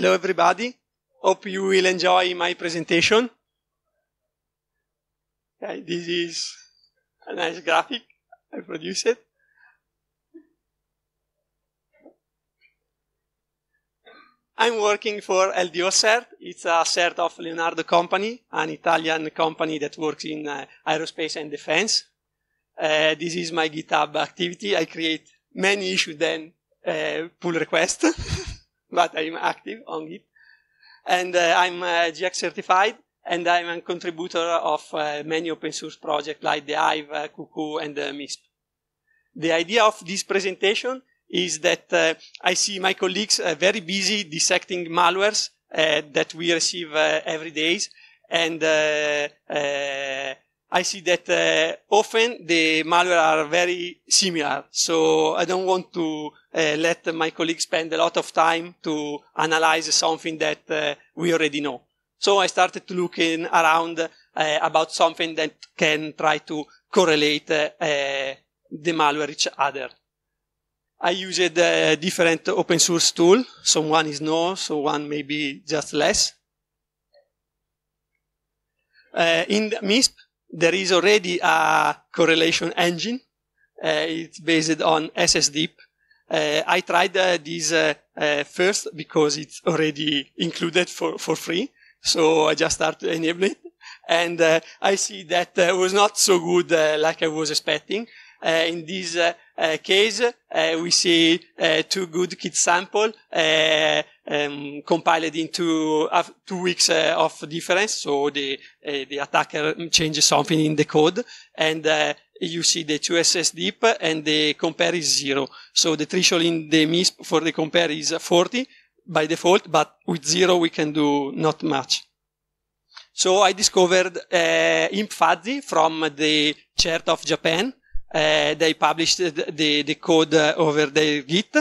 Hello everybody. Hope you will enjoy my presentation. Okay, this is a nice graphic. I produced it. I'm working for LDO CERT. It's a CERT of Leonardo company, an Italian company that works in uh, aerospace and defense. Uh, this is my GitHub activity. I create many issues then uh, pull requests. but I'm active on Git. And uh, I'm uh, GX certified, and I'm a contributor of uh, many open source projects like the Hive, uh, Cuckoo, and uh, MISP. The idea of this presentation is that uh, I see my colleagues uh, very busy dissecting malwares that we receive every day, and I see that uh, often the malware are very similar. So I don't want to uh, let my colleagues spend a lot of time to analyze something that uh, we already know. So I started looking around uh, about something that can try to correlate uh, the malware each other. I used different open source tool. Some one is no, so one maybe just less. Uh, in the MISP, there is already a correlation engine. it's based on SSDeep uh, I tried uh, this uh, uh, first because it's already included for, for free. So I just started enabling it. And uh, I see that uh, was not so good like I was expecting. in this Eh, case, eh, we see eh, two good kit sample um, compiled into uh, two weeks of difference. So the the attacker changes something in the code, and you see the 2SS deep and the compare is zero. So the threshold in the MISP for the compare is 40 by default, but with zero we can do not much. So I discovered uh, ImpFuzzy from the chart of Japan uh, they published the, the code over their Git.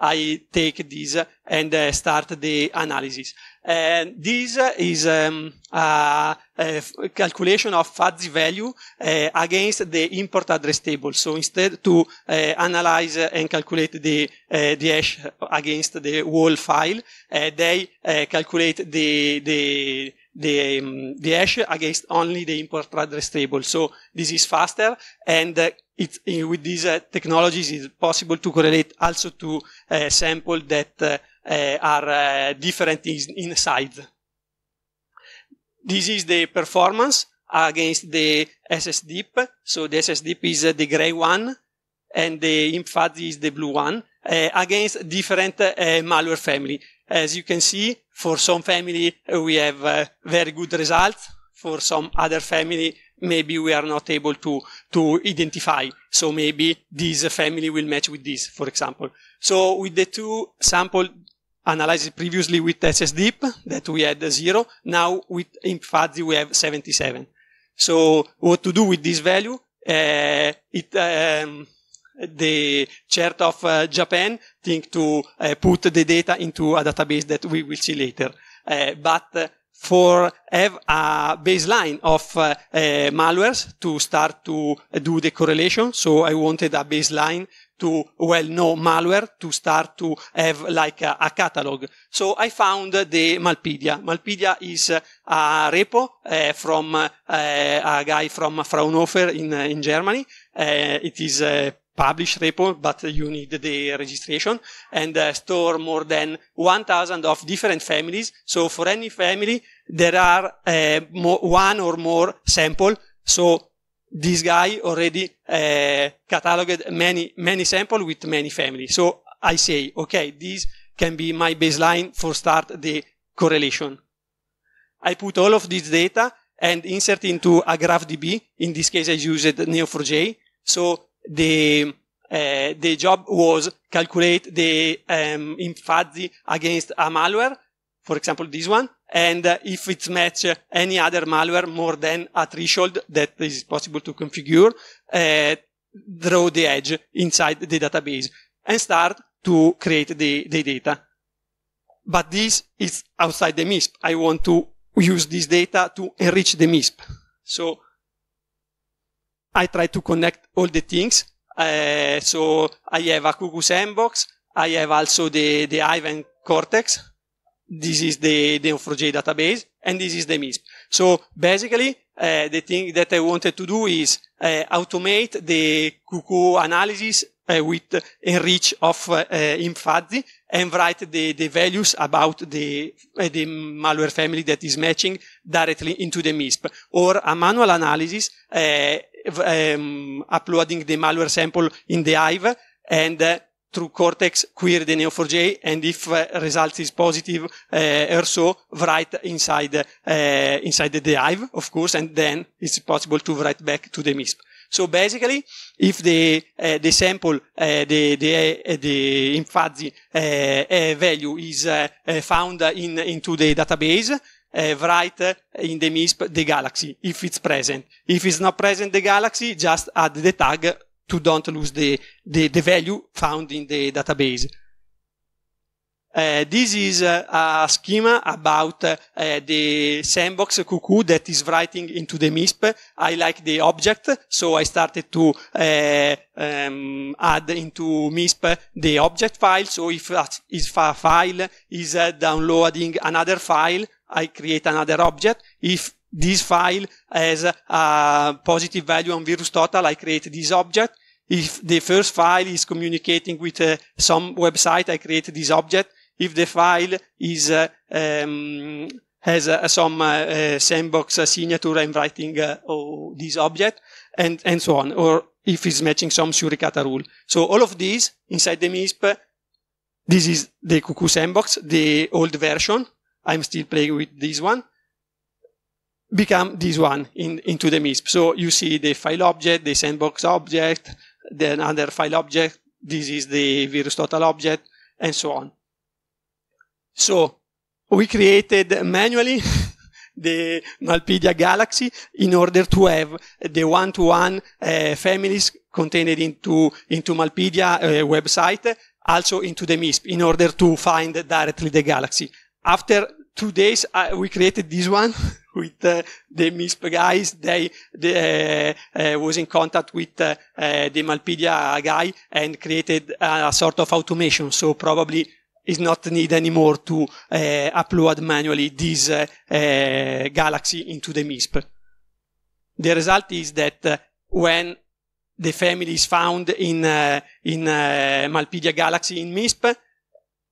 I take this and eh, start the analysis. And this is um, a, a calculation of fuzzy value uh, against the import address table. So instead to uh, analyze and calculate the, uh, the hash against the whole file, they calculate the, the the, um, the hash against only the import address table. So this is faster and uh, uh, with these uh, technologies it's possible to correlate also to uh, sample that uh, uh, are different in, in size. This is the performance against the SSDIP. So the SSDIP is the gray one and the ImpFuzz is the blue one against different malware family. As you can see, for some family, uh, we have uh, very good results. For some other family, maybe we are not able to, to identify. So maybe this family will match with this, for example. So with the two sample analyzed previously with SSDIP that we had zero, now with ImpFuzzy we have 77. So what to do with this value? Uh, it, um, the chart of uh, Japan, think to uh, put the data into a database that we will see later. Uh, but for have a baseline of uh, uh, malwares to start to do the correlation. So I wanted a baseline to well know malware to start to have like a, a, catalog. So I found the Malpedia. Malpedia is a repo uh, from uh, a guy from Fraunhofer in, uh, in Germany. Uh, it is publish repo, but you need the registration and uh, store more than 1000 of different families. So for any family, there are uh, one or more sample. So this guy already uh, cataloged many, many sample with many families. So I say, okay, this can be my baseline for start the correlation. I put all of this data and insert into a graph DB. In this case, I used Neo4j. So the uh, the job was calculate the um, ehm, infuzzy against a malware, for example this one, and uh, if it's match any other malware more than a threshold that is possible to configure, uh, draw the edge inside the database and start to create the, the data. But this is outside the MISP. I want to use this data to enrich the MISP. So I try to connect all the things. Uh, so I have a Cuckoo sandbox. I have also the, the Ivan Cortex. This is the, the Neo4j database and this is the MISP. So basically, uh, the thing that I wanted to do is uh, automate the Cuckoo analysis uh, with enrich of uh, and write the, the values about the, uh, the malware family that is matching directly into the MISP or a manual analysis uh, um, uploading the malware sample in the Hive and uh, through Cortex query the Neo4j and if uh, result is positive uh, or so, write inside uh, inside the Hive, of course, and then it's possible to write back to the MISP. So basically, if the uh, the sample uh, the the uh, the infuzzy uh, uh, value is uh, found in into the database, uh, eh, write in the MISP the galaxy if it's present. If it's not present, the galaxy, just add the tag to don't lose the, the, the value found in the database. Uh, this is uh, a schema about uh, the sandbox cuckoo that is writing into the MISP. I like the object, so I started to um, add into MISP the object file. So if, if a file is downloading another file, I create another object. If this file has a positive value on VirusTotal, I create this object. If the first file is communicating with uh, some website, I create this object. If the file is uh, um, has uh, some uh, uh, sandbox uh, signature, I'm writing oh, this object, and and so on. Or if it's matching some suricata rule. So all of these inside the MISP, this is the Cuckoo sandbox, the old version I'm still playing with this one, become this one in, into the MISP. So you see the file object, the sandbox object, then another file object, this is the virus total object, and so on. So we created manually the Malpedia galaxy in order to have the one-to-one -one, uh, families contained into, into Malpedia uh, website, also into the MISP, in order to find directly the galaxy. After two days uh, we created this one with uh, the MISP guys. They, they uh, uh, was in contact with uh, uh, the Malpedia guy and created a sort of automation. So probably is not need anymore to upload manually this galaxy into the MISP. The result is that when the family is found in in Malpedia galaxy in MISP,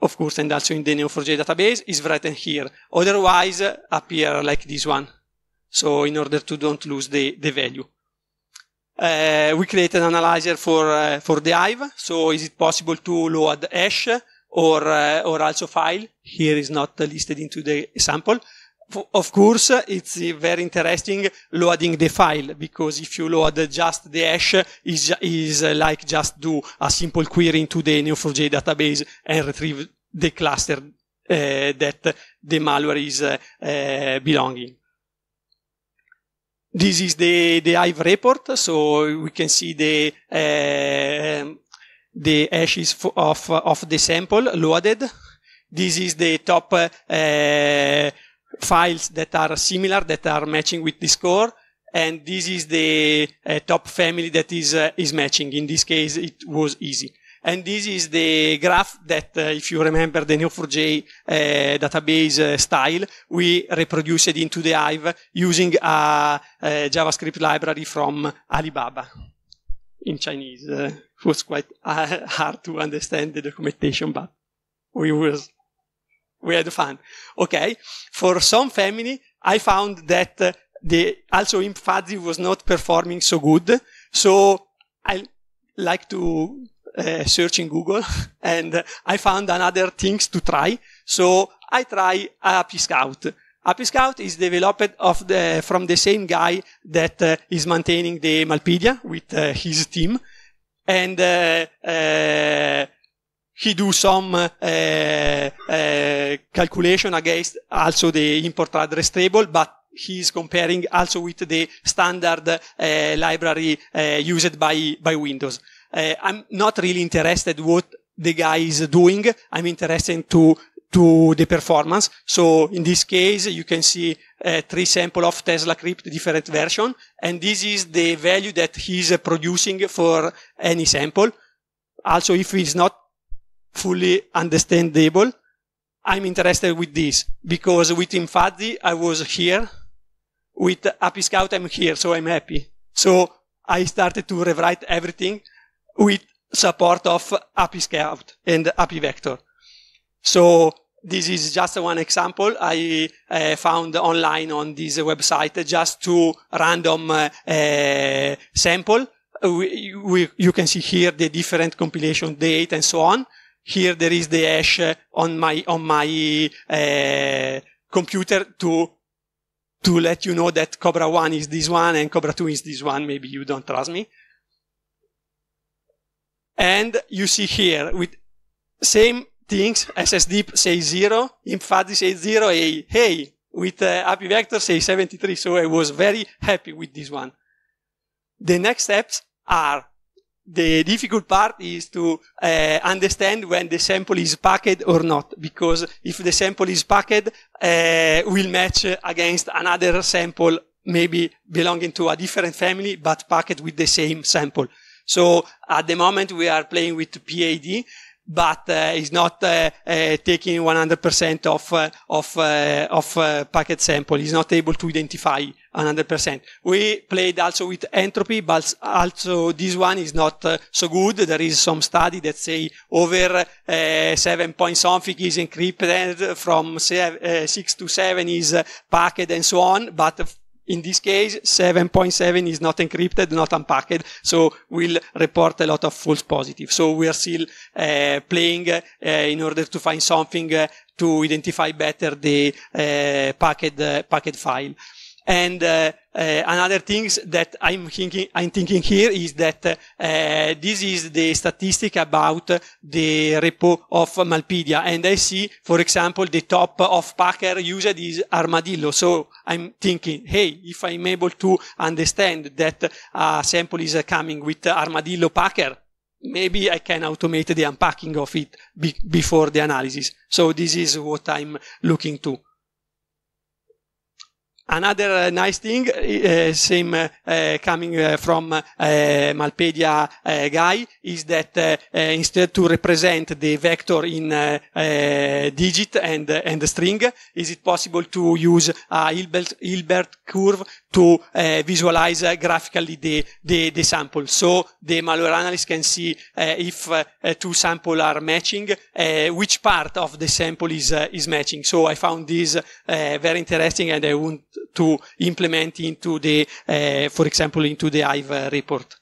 of course, and also in the Neo4j database is written here. Otherwise, appear like this one. So in order to don't lose the, the value. Uh, we create an analyzer for, uh, for the Hive. So is it possible to load hash or, uh, or also file? Here is not listed into the sample of course, it's very interesting loading the file because if you load just the hash, is is like just do a simple query into the Neo4j database and retrieve the cluster uh, that the malware is uh, belonging. This is the the Hive report, so we can see the eh, the hashes of of the sample loaded. This is the top uh, files that are similar, that are matching with this core. And this is the uh, top family that is, uh, is matching. In this case, it was easy. And this is the graph that, uh, if you remember the Neo4j uh, database uh, style, we reproduced into the Hive using a, a JavaScript library from Alibaba in Chinese. Uh, it was quite uh, hard to understand the documentation, but we was we had fun. Okay. For some family, I found that uh, the also Imp Fuzzy was not performing so good. So I like to uh, search in Google and uh, I found another things to try. So I try Api Scout. Api Scout is developed the, from the same guy that uh, is maintaining the Malpedia with uh, his team. And uh, he do some eh, eh, calculation against also the import address table, but he is comparing also with the standard uh, library uh, used by by Windows. Uh, I'm not really interested what the guy is doing. I'm interested to to the performance. So in this case, you can see three sample of Tesla Crypt different version, and this is the value that he's producing for any sample. Also, if he's not fully understandable. I'm interested with this because with Infadzi, I was here. With Happy Scout, I'm here, so I'm happy. So I started to rewrite everything with support of Happy Scout and Happy Vector. So this is just one example I uh, found online on this website just two random uh, uh, sample. We, we, you can see here the different compilation date and so on here there is the hash on my on my uh, computer to to let you know that Cobra 1 is this one and Cobra 2 is this one. Maybe you don't trust me. And you see here with same things, SSD say zero, InFuzzy say zero, a, hey, with uh, Happy Vector say 73. So I was very happy with this one. The next steps are the difficult part is to uh, understand when the sample is packed or not, because if the sample is packed, uh, will match against another sample, maybe belonging to a different family, but packed with the same sample. So at the moment we are playing with PAD, but uh, eh, it's not uh, uh, taking 100% of of of packet sample. It's not able to identify 100%. We played also with entropy, but also this one is not uh, so good. There is some study that say over uh, 7 point something is encrypted from seven, uh, 6 to 7 is uh, packed and so on, but in this case, 7.7 is not encrypted, not unpacked, so we'll report a lot of false positives. So we are still uh, playing uh, in order to find something to identify better the packet, packet file. And uh, uh, another things that I'm thinking, I'm thinking here is that uh, this is the statistic about the repo of Malpedia, and I see, for example, the top of Packer used is Armadillo. So I'm thinking, hey, if I'm able to understand that a sample is coming with Armadillo Packer, maybe I can automate the unpacking of it be- before the analysis. So this is what I'm looking to. Another uh, nice thing, uh, same uh, coming uh, from uh, Malpedia uh, guy, is that instead to represent the vector in digit and and string, is it possible to use a Hilbert, Hilbert curve to visualize graphically the, the, the sample? So the malware analyst can see if two sample are matching, which part of the sample is is matching. So I found this very interesting, and I won't to implement into the, uh, for example, into the Hive report.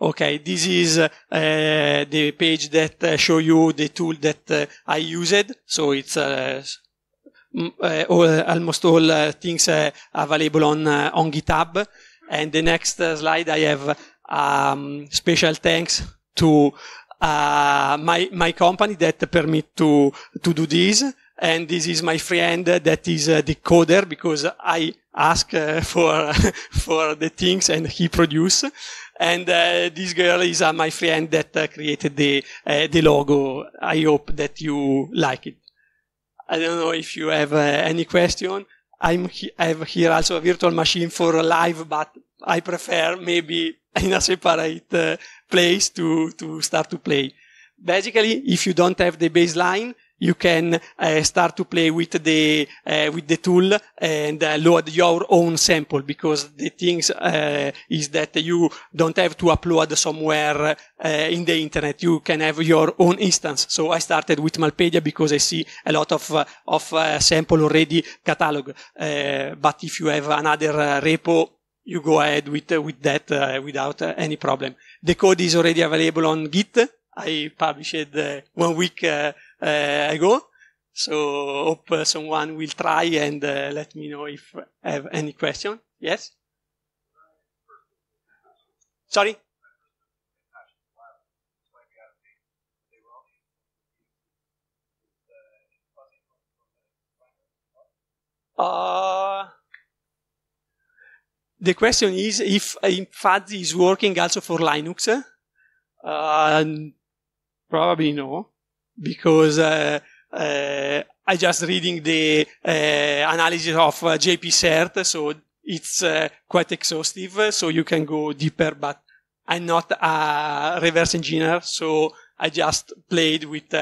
Okay, this is uh, the page that eh, show you the tool that I used. So it's all, almost all things available on on GitHub. And the next slide, I have um, special thanks to uh, my my company that permit to to do this and this is my friend that is a decoder because I ask uh, for for the things and he produce. And uh, this girl is uh, my friend that created the the logo. I hope that you like it. I don't know if you have any question. I'm he- I have here also a virtual machine for live, but I prefer maybe in a separate uh, place to, to start to play. Basically, if you don't have the baseline, you can uh, start to play with the uh, with the tool and uh, load your own sample because the things is that you don't have to upload somewhere in the internet you can have your own instance so i started with malpedia because i see a lot of of sample already catalog but if you have another repo you go ahead with with that without any problem the code is already available on git i published one week uh, I go. So hope uh, someone will try and uh, let me know if I have any question. Yes. Sorry. Uh, the question is if Fuzzy is working also for Linux. Uh, probably no because uh, uh, I just reading the uh, analysis of JP Cert, so it's quite exhaustive. So you can go deeper, but I'm not a reverse engineer, so I just played with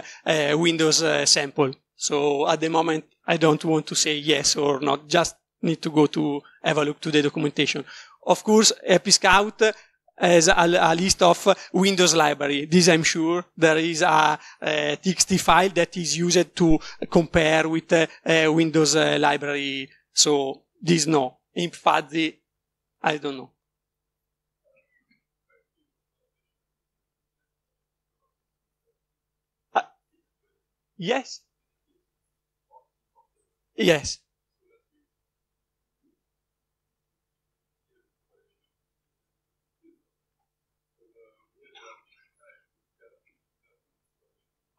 Windows sample. So at the moment, I don't want to say yes or not. Just need to go to have a look to the documentation. Of course, Episcout as a, a, list of Windows library. This I'm sure there is a, a TXT file that is used to compare with uh, Windows uh, library. So this no. In fuzzy, I don't know. Uh, yes. Yes.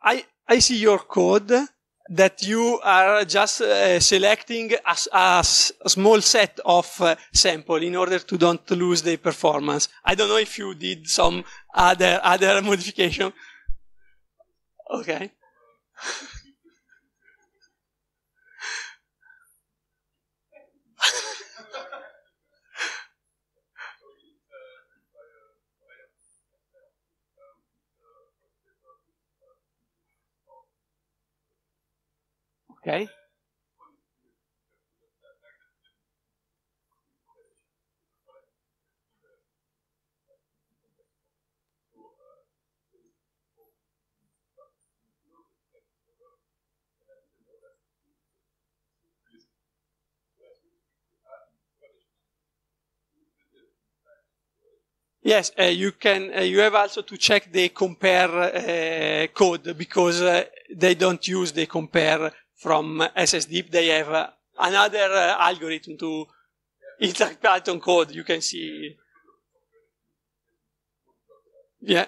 I, I see your code that you are just uh, selecting a, small set of uh, sample in order to don't lose the performance. I don't know if you did some other, other modification. Okay. Okay? Yes, uh, you can. Uh, you have also to check the compare uh, code because uh, they don't use the compare from SSDeep, they have uh, another uh, algorithm to interact Python code. You can see. Yeah.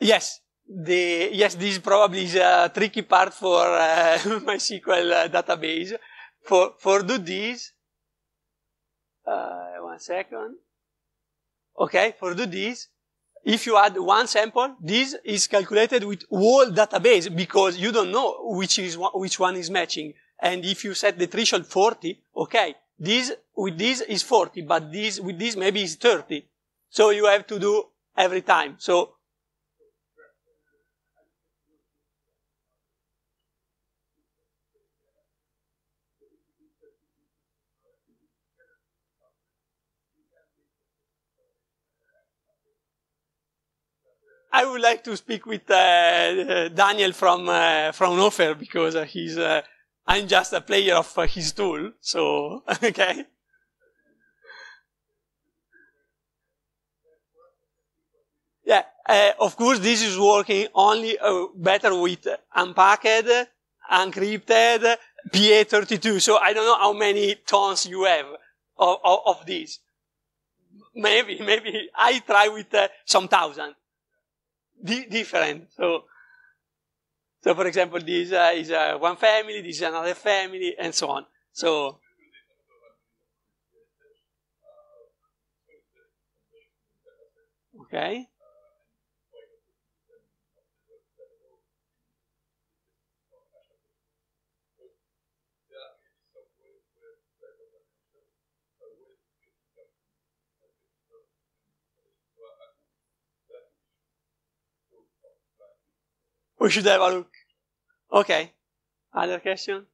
Yes the yes, this probably is a tricky part for uh, MySQL uh, database. For for do this, uh, one second. Okay, for do this, if you add one sample, this is calculated with whole database because you don't know which is one, which one is matching. And if you set the threshold 40, okay, this with this is 40, but this with this maybe is 30. So you have to do every time. So I would like to speak with uh, Daniel from uh, Fraunhofer because uh, he's uh, I'm just a player of uh, his tool. So okay. Yeah, uh, of course, this is working only better with unpacked, encrypted PA32. So I don't know how many tons you have of, of, of these. Maybe, maybe I try with some thousand different. So, so for example, this uh, is uh, one family, this is another family, and so on. So, okay. We should have a look. Okay. Other question?